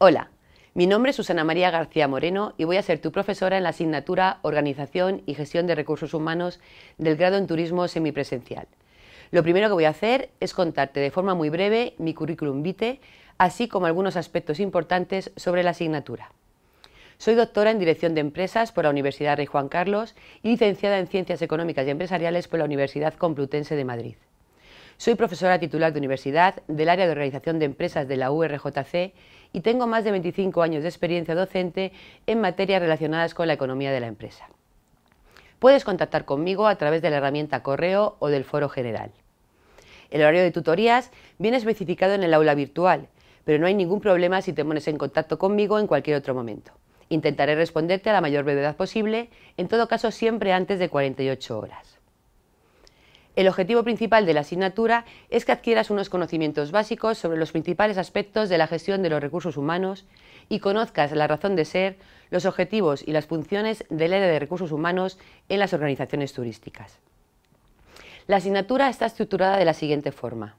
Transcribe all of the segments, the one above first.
Hola, mi nombre es Susana María García Moreno y voy a ser tu profesora en la asignatura Organización y Gestión de Recursos Humanos del grado en Turismo Semipresencial. Lo primero que voy a hacer es contarte de forma muy breve mi currículum vitae, así como algunos aspectos importantes sobre la asignatura. Soy doctora en Dirección de Empresas por la Universidad Rey Juan Carlos y licenciada en Ciencias Económicas y Empresariales por la Universidad Complutense de Madrid. Soy profesora titular de universidad del área de organización de empresas de la URJC y tengo más de 25 años de experiencia docente en materias relacionadas con la economía de la empresa. Puedes contactar conmigo a través de la herramienta correo o del foro general. El horario de tutorías viene especificado en el aula virtual, pero no hay ningún problema si te pones en contacto conmigo en cualquier otro momento. Intentaré responderte a la mayor brevedad posible, en todo caso siempre antes de 48 horas. El objetivo principal de la asignatura es que adquieras unos conocimientos básicos sobre los principales aspectos de la gestión de los recursos humanos y conozcas la razón de ser, los objetivos y las funciones del área de recursos humanos en las organizaciones turísticas. La asignatura está estructurada de la siguiente forma.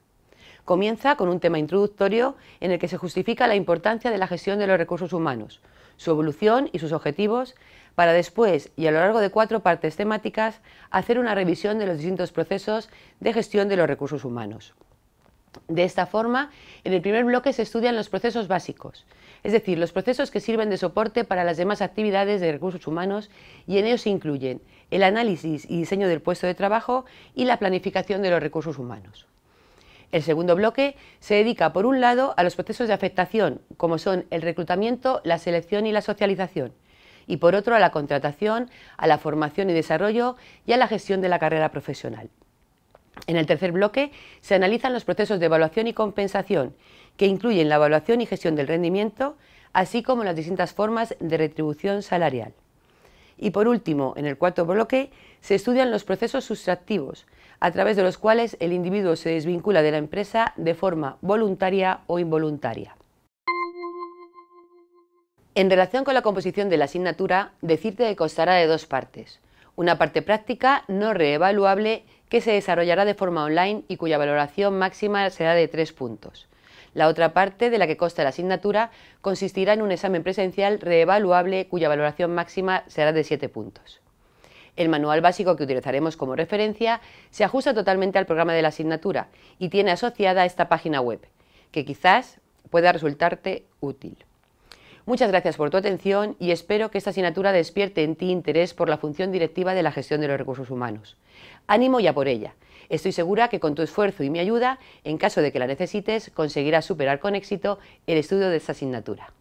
Comienza con un tema introductorio en el que se justifica la importancia de la gestión de los recursos humanos, su evolución y sus objetivos, para después y a lo largo de cuatro partes temáticas hacer una revisión de los distintos procesos de gestión de los recursos humanos. De esta forma, en el primer bloque se estudian los procesos básicos, es decir, los procesos que sirven de soporte para las demás actividades de recursos humanos y en ellos se incluyen el análisis y diseño del puesto de trabajo y la planificación de los recursos humanos. El segundo bloque se dedica, por un lado, a los procesos de afectación, como son el reclutamiento, la selección y la socialización, y por otro, a la contratación, a la formación y desarrollo y a la gestión de la carrera profesional. En el tercer bloque se analizan los procesos de evaluación y compensación, que incluyen la evaluación y gestión del rendimiento, así como las distintas formas de retribución salarial. Y por último, en el cuarto bloque, se estudian los procesos sustractivos, a través de los cuales el individuo se desvincula de la empresa de forma voluntaria o involuntaria. En relación con la composición de la asignatura, decirte que constará de dos partes. Una parte práctica no reevaluable que se desarrollará de forma online y cuya valoración máxima será de tres puntos. La otra parte de la que consta la asignatura consistirá en un examen presencial reevaluable cuya valoración máxima será de 7 puntos. El manual básico que utilizaremos como referencia se ajusta totalmente al programa de la asignatura y tiene asociada esta página web, que quizás pueda resultarte útil. Muchas gracias por tu atención y espero que esta asignatura despierte en ti interés por la función directiva de la gestión de los recursos humanos. Ánimo ya por ella. Estoy segura que con tu esfuerzo y mi ayuda, en caso de que la necesites, conseguirás superar con éxito el estudio de esta asignatura.